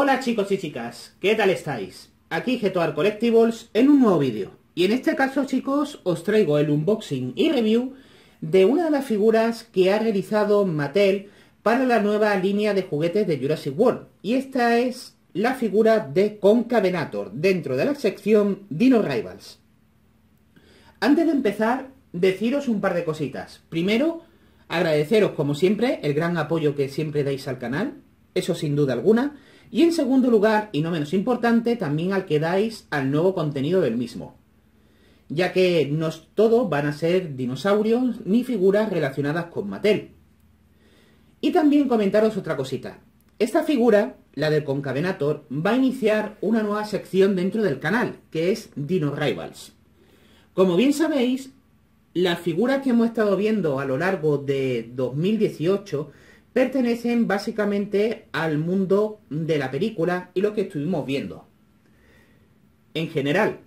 Hola chicos y chicas, ¿qué tal estáis? Aquí Getoar Collectibles en un nuevo vídeo. Y en este caso chicos, os traigo el unboxing y review de una de las figuras que ha realizado Mattel para la nueva línea de juguetes de Jurassic World. Y esta es la figura de Concavenator, dentro de la sección Dino Rivals. Antes de empezar, deciros un par de cositas. Primero, agradeceros como siempre el gran apoyo que siempre dais al canal, eso sin duda alguna. Y en segundo lugar, y no menos importante, también al que dais al nuevo contenido del mismo. Ya que no todos van a ser dinosaurios ni figuras relacionadas con Mattel. Y también comentaros otra cosita. Esta figura, la del Concavenator, va a iniciar una nueva sección dentro del canal, que es Dino Rivals. Como bien sabéis, las figuras que hemos estado viendo a lo largo de 2018 pertenecen básicamente al mundo de la película y lo que estuvimos viendo. En general,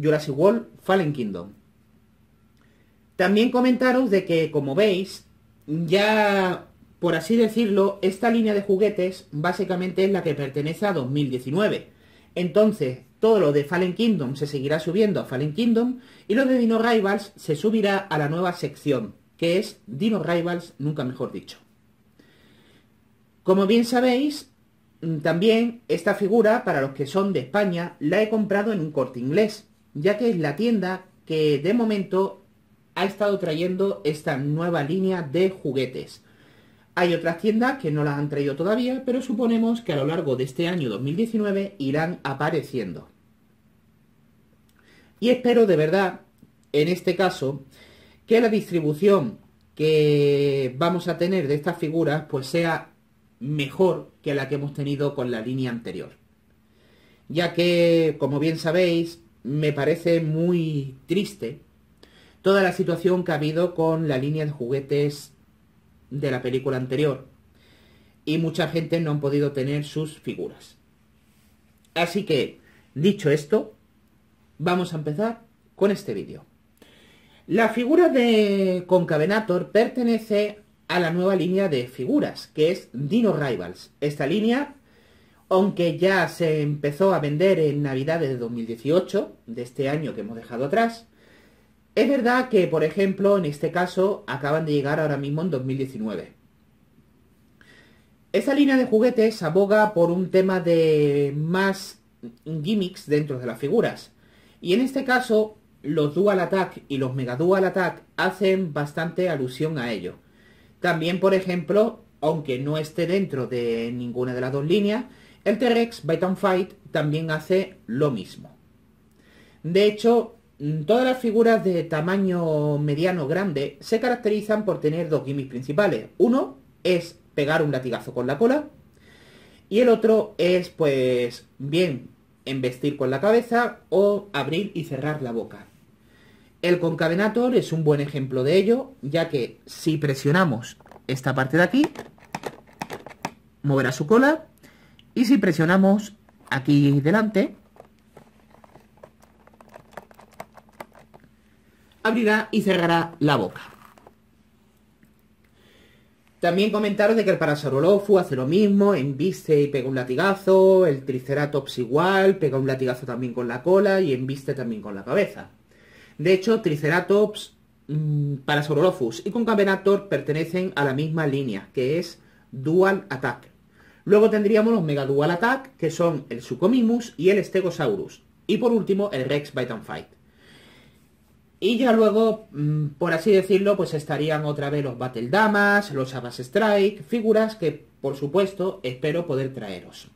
Jurassic World Fallen Kingdom. También comentaros de que, como veis, ya, por así decirlo, esta línea de juguetes básicamente es la que pertenece a 2019. Entonces, todo lo de Fallen Kingdom se seguirá subiendo a Fallen Kingdom y lo de Dino Rivals se subirá a la nueva sección, que es Dino Rivals, nunca mejor dicho. Como bien sabéis, mm, también esta figura, para los que son de España, la he comprado en un corte inglés, ya que es la tienda que de momento ha estado trayendo esta nueva línea de juguetes. Hay otras tiendas que no las han traído todavía, pero suponemos que a lo largo de este año 2019 irán apareciendo. Y espero de verdad, en este caso, que la distribución que vamos a tener de estas figuras pues sea mejor que la que hemos tenido con la línea anterior. Ya que, como bien sabéis, me parece muy triste toda la situación que ha habido con la línea de juguetes de la película anterior. Y mucha gente no ha podido tener sus figuras. Así que, dicho esto, vamos a empezar con este vídeo. La figura de Concavenator pertenece a la nueva línea de figuras, que es Dino Rivals. Esta línea, aunque ya se empezó a vender en Navidad de 2018, de este año que hemos dejado atrás, es verdad que, por ejemplo, en este caso, acaban de llegar ahora mismo en 2019. Esta línea de juguetes aboga por un tema de más gimmicks dentro de las figuras. Y en este caso, los Dual Attack y los Mega Dual Attack hacen bastante alusión a ello. También, por ejemplo, aunque no esté dentro de ninguna de las dos líneas, el T-Rex Bite and Fight también hace lo mismo. De hecho, mm, todas las figuras de tamaño mediano grande se caracterizan por tener dos gimmicks principales. Uno es pegar un latigazo con la cola y el otro es pues bien embestir con la cabeza o abrir y cerrar la boca. El concavenator es un buen ejemplo de ello, ya que si presionamos esta parte de aquí, moverá su cola, y si presionamos aquí delante, abrirá y cerrará la boca. También comentaros de que el Parasaurolophus hace lo mismo, embiste y pega un latigazo, el Triceratops igual, pega un latigazo también con la cola y embiste también con la cabeza. De hecho, Triceratops, mmm, y Concavenator pertenecen a la misma línea, que es Dual Attack. Luego tendríamos los Mega Dual Attack, que son el Sucomimus y el Stegosaurus. Y por último, el Rex Bite and Fight. Y ya luego, mm, por así decirlo, pues estarían otra vez los Battle Damas, los Abbas Strike, figuras que, por supuesto, espero poder traeros.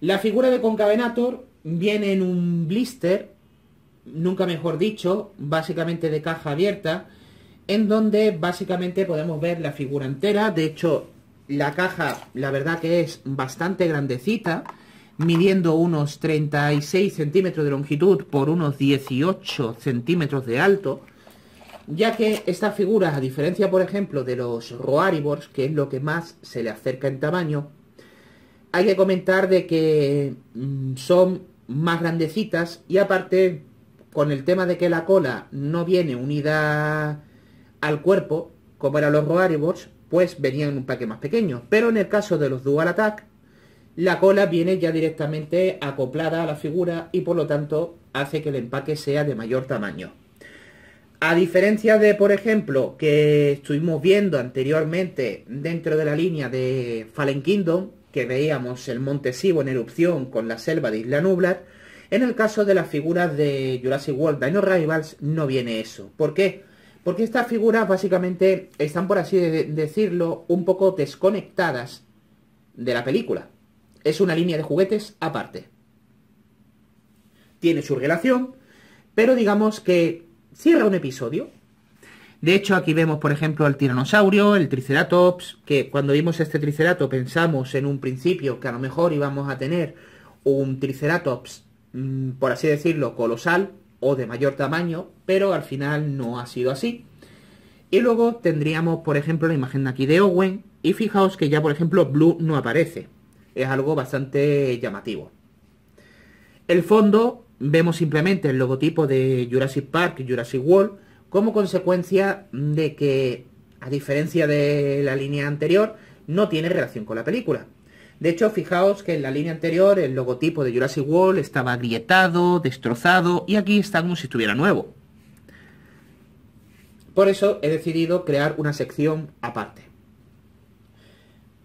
La figura de Concavenator viene en un blister nunca mejor dicho, básicamente de caja abierta, en donde básicamente podemos ver la figura entera. De hecho, la caja, la verdad que es bastante grandecita, midiendo unos 36 centímetros de longitud por unos 18 centímetros de alto, ya que estas figuras, a diferencia, por ejemplo, de los Roaribors, que es lo que más se le acerca en tamaño, hay que comentar de que mm, son más grandecitas y aparte con el tema de que la cola no viene unida al cuerpo, como eran los Roaribots, pues venían en un paquete más pequeño. Pero en el caso de los Dual Attack, la cola viene ya directamente acoplada a la figura y por lo tanto hace que el empaque sea de mayor tamaño. A diferencia de, por ejemplo, que estuvimos viendo anteriormente dentro de la línea de Fallen Kingdom, que veíamos el monte Sibo en erupción con la selva de Isla Nublar, en el caso de las figuras de Jurassic World Dino Rivals no viene eso. ¿Por qué? Porque estas figuras básicamente están, por así decirlo, un poco desconectadas de la película. Es una línea de juguetes aparte. Tiene su relación, pero digamos que cierra un episodio. De hecho, aquí vemos, por ejemplo, al tiranosaurio, el triceratops, que cuando vimos este Tricerato pensamos en un principio que a lo mejor íbamos a tener un triceratops Mm, por así decirlo, colosal o de mayor tamaño, pero al final no ha sido así. Y luego tendríamos, por ejemplo, la imagen aquí de Owen, y fijaos que ya, por ejemplo, Blue no aparece. Es algo bastante llamativo. El fondo, vemos simplemente el logotipo de Jurassic Park y Jurassic World, como consecuencia de que, a diferencia de la línea anterior, no tiene relación con la película. De hecho, fijaos que en la línea anterior el logotipo de Jurassic World estaba agrietado, destrozado y aquí está como si estuviera nuevo. Por eso he decidido crear una sección aparte.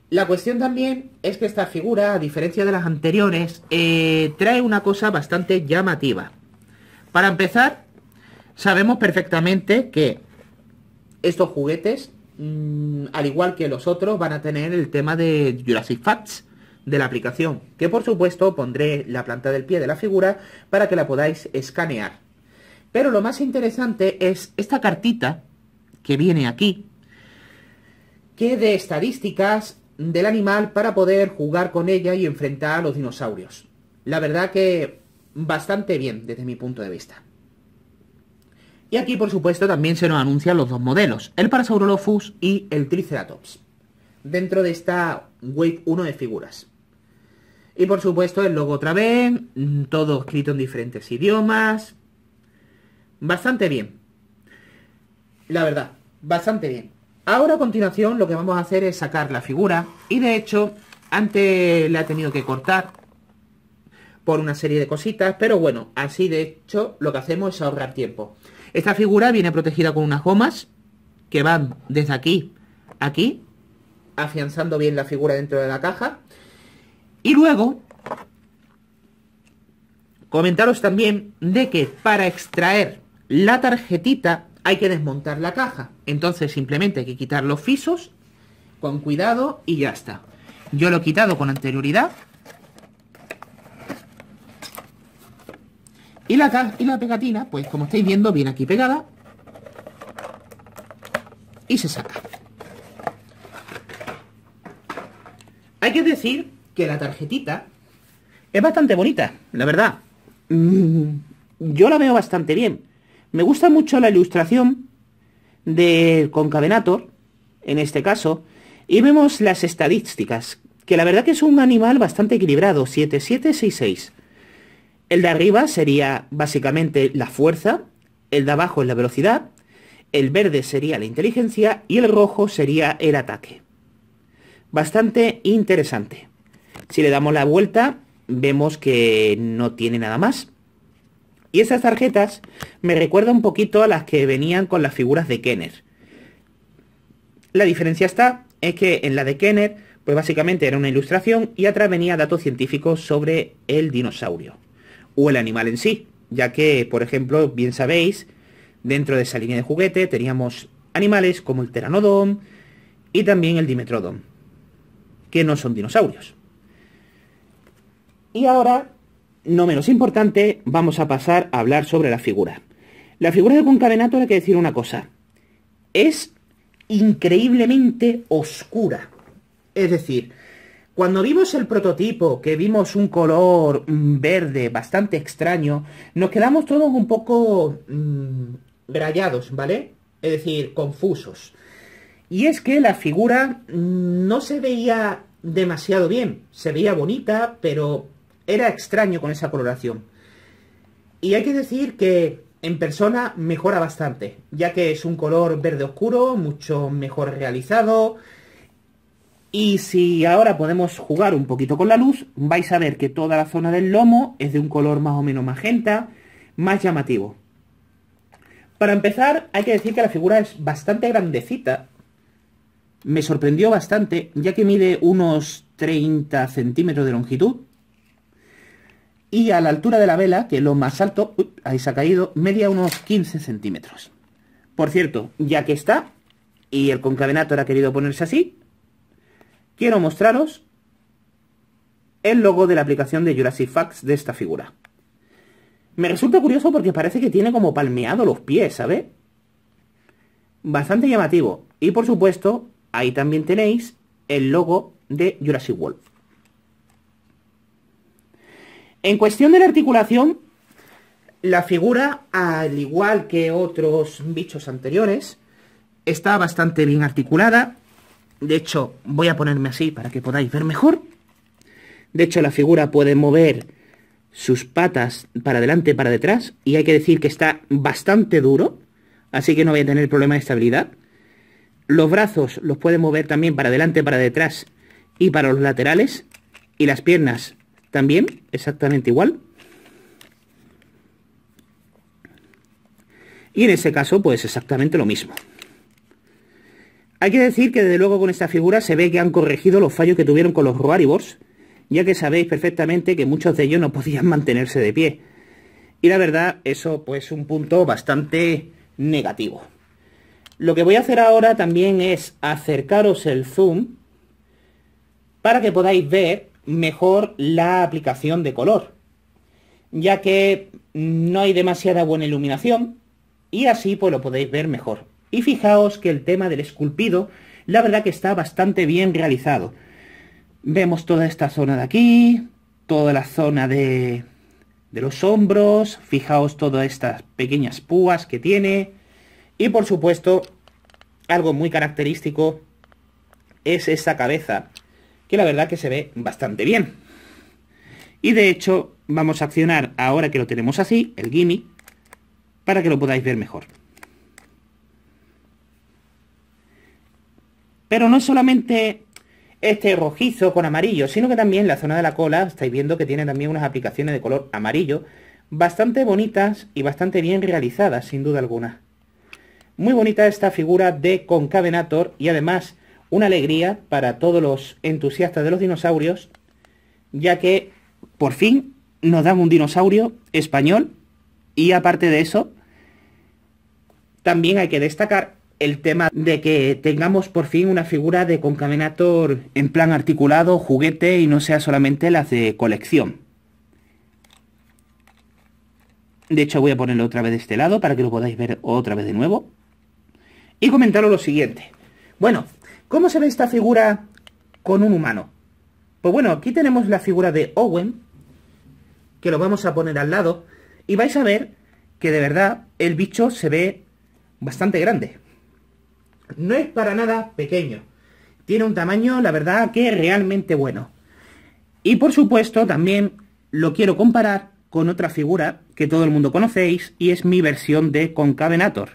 La cuestión también es que esta figura, a diferencia de las anteriores, eh, trae una cosa bastante llamativa. Para empezar, sabemos perfectamente que estos juguetes, mm, al igual que los otros, van a tener el tema de Jurassic Facts de la aplicación, que por supuesto pondré la planta del pie de la figura para que la podáis escanear. Pero lo más interesante es esta cartita que viene aquí, que de estadísticas del animal para poder jugar con ella y enfrentar a los dinosaurios. La verdad que bastante bien desde mi punto de vista. Y aquí, por supuesto, también se nos anuncian los dos modelos, el Parasaurolophus y el Triceratops, dentro de esta Wave 1 de figuras. Y por supuesto el logo otra vez, mm, todo escrito en diferentes idiomas. Bastante bien. La verdad, bastante bien. Ahora a continuación lo que vamos a hacer es sacar la figura. Y de hecho, antes la he tenido que cortar por una serie de cositas. Pero bueno, así de hecho lo que hacemos es ahorrar tiempo. Esta figura viene protegida con unas gomas que van desde aquí, a aquí, afianzando bien la figura dentro de la caja. Y luego, comentaros también de que para extraer la tarjetita hay que desmontar la caja. Entonces simplemente hay que quitar los fisos con cuidado y ya está. Yo lo he quitado con anterioridad. Y la, y la pegatina, pues como estáis viendo, viene aquí pegada. Y se saca. Hay que decir que la tarjetita es bastante bonita, la verdad. Mm, yo la veo bastante bien. Me gusta mucho la ilustración del concavenator, en este caso, y vemos las estadísticas, que la verdad que es un animal bastante equilibrado, 6 El de arriba sería básicamente la fuerza, el de abajo es la velocidad, el verde sería la inteligencia y el rojo sería el ataque. Bastante interesante. Si le damos la vuelta, vemos que no tiene nada más. Y esas tarjetas me recuerda un poquito a las que venían con las figuras de Kenner. La diferencia está es que en la de Kenner, pues básicamente era una ilustración y atrás venía datos científicos sobre el dinosaurio o el animal en sí, ya que, por ejemplo, bien sabéis, dentro de esa línea de juguete teníamos animales como el Pteranodon y también el Dimetrodon, que no son dinosaurios. Y ahora, no menos importante, vamos a pasar a hablar sobre la figura. La figura de concadenato, hay que decir una cosa. Es increíblemente oscura. Es decir, cuando vimos el prototipo, que vimos un color mm, verde bastante extraño, nos quedamos todos un poco mm, rayados, ¿vale? Es decir, confusos. Y es que la figura mm, no se veía demasiado bien. Se veía bonita, pero era extraño con esa coloración. Y hay que decir que en persona mejora bastante, ya que es un color verde oscuro, mucho mejor realizado. Y si ahora podemos jugar un poquito con la luz, vais a ver que toda la zona del lomo es de un color más o menos magenta, más llamativo. Para empezar, hay que decir que la figura es bastante grandecita. Me sorprendió bastante, ya que mide unos 30 centímetros de longitud y a la altura de la vela, que es lo más alto, ahí se ha caído, media unos 15 centímetros. Por cierto, ya que está, y el concavenato ha querido ponerse así, quiero mostraros el logo de la aplicación de Jurassic Facts de esta figura. Me resulta curioso porque parece que tiene como palmeado los pies, ¿sabes? Bastante llamativo. Y por supuesto, ahí también tenéis el logo de Jurassic World. En cuestión de la articulación, la figura, al igual que otros bichos anteriores, está bastante bien articulada. De hecho, voy a ponerme así para que podáis ver mejor. De hecho, la figura puede mover sus patas para adelante, para detrás, y hay que decir que está bastante duro, así que no voy a tener problema de estabilidad. Los brazos los puede mover también para adelante, para detrás y para los laterales, y las piernas también, exactamente igual. Y en ese caso, pues exactamente lo mismo. Hay que decir que desde luego con esta figura se ve que han corregido los fallos que tuvieron con los Roaribors, ya que sabéis perfectamente que muchos de ellos no podían mantenerse de pie. Y la verdad, eso pues es un punto bastante negativo. Lo que voy a hacer ahora también es acercaros el zoom para que podáis ver mejor la aplicación de color, ya que no hay demasiada buena iluminación y así pues lo podéis ver mejor. Y fijaos que el tema del esculpido, la verdad que está bastante bien realizado. Vemos toda esta zona de aquí, toda la zona de, de los hombros, fijaos todas estas pequeñas púas que tiene y por supuesto algo muy característico es esa cabeza que la verdad que se ve bastante bien. Y de hecho, vamos a accionar ahora que lo tenemos así, el gimme, para que lo podáis ver mejor. Pero no solamente este rojizo con amarillo, sino que también la zona de la cola, estáis viendo que tiene también unas aplicaciones de color amarillo, bastante bonitas y bastante bien realizadas, sin duda alguna. Muy bonita esta figura de concavenator y además una alegría para todos los entusiastas de los dinosaurios, ya que por fin nos dan un dinosaurio español y aparte de eso, también hay que destacar el tema de que tengamos por fin una figura de concamenator en plan articulado, juguete y no sea solamente las de colección. De hecho voy a ponerlo otra vez de este lado para que lo podáis ver otra vez de nuevo. Y comentaros lo siguiente. Bueno, ¿Cómo se ve esta figura con un humano? Pues bueno, aquí tenemos la figura de Owen, que lo vamos a poner al lado, y vais a ver que de verdad el bicho se ve bastante grande. No es para nada pequeño. Tiene un tamaño, la verdad, que es realmente bueno. Y por supuesto, también lo quiero comparar con otra figura que todo el mundo conocéis, y es mi versión de Concavenator.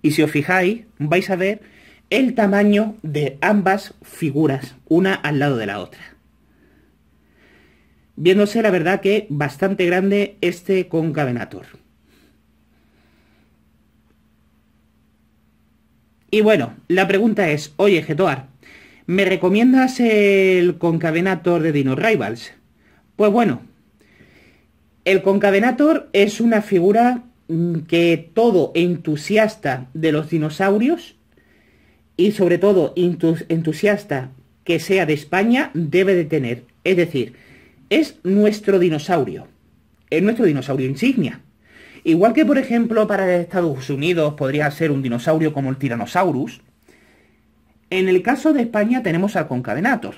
Y si os fijáis, vais a ver el tamaño de ambas figuras, una al lado de la otra. Viéndose la verdad que bastante grande este concavenator. Y bueno, la pregunta es, oye Getoar, ¿me recomiendas el concavenator de Dino Rivals? Pues bueno, el concavenator es una figura mm, que todo entusiasta de los dinosaurios y sobre todo entusiasta que sea de España debe de tener. Es decir, es nuestro dinosaurio, es nuestro dinosaurio insignia. Igual que, por ejemplo, para Estados Unidos podría ser un dinosaurio como el Tyrannosaurus, en el caso de España tenemos al Concadenator.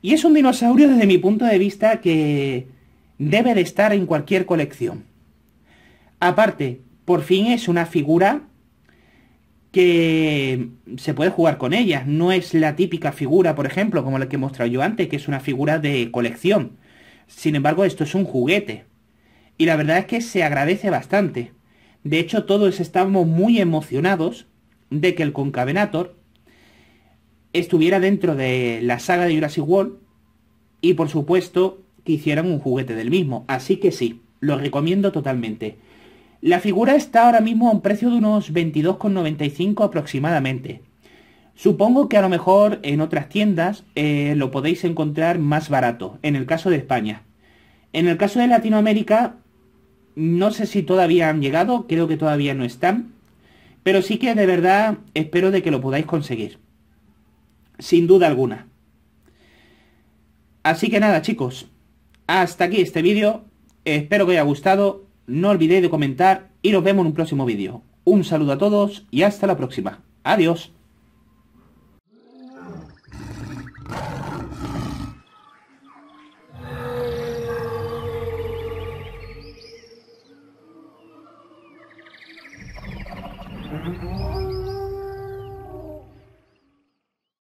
Y es un dinosaurio desde mi punto de vista que debe de estar en cualquier colección. Aparte, por fin es una figura que se puede jugar con ellas. No es la típica figura, por ejemplo, como la que he mostrado yo antes, que es una figura de colección. Sin embargo, esto es un juguete. Y la verdad es que se agradece bastante. De hecho, todos estábamos muy emocionados de que el Concavenator estuviera dentro de la saga de Jurassic World y por supuesto que hicieran un juguete del mismo. Así que sí, lo recomiendo totalmente. La figura está ahora mismo a un precio de unos 22,95 aproximadamente. Supongo que a lo mejor en otras tiendas eh, lo podéis encontrar más barato, en el caso de España. En el caso de Latinoamérica, no sé si todavía han llegado, creo que todavía no están, pero sí que de verdad espero de que lo podáis conseguir. Sin duda alguna. Así que nada chicos, hasta aquí este vídeo, espero que os haya gustado no olvidéis de comentar y nos vemos en un próximo vídeo. Un saludo a todos y hasta la próxima. Adiós.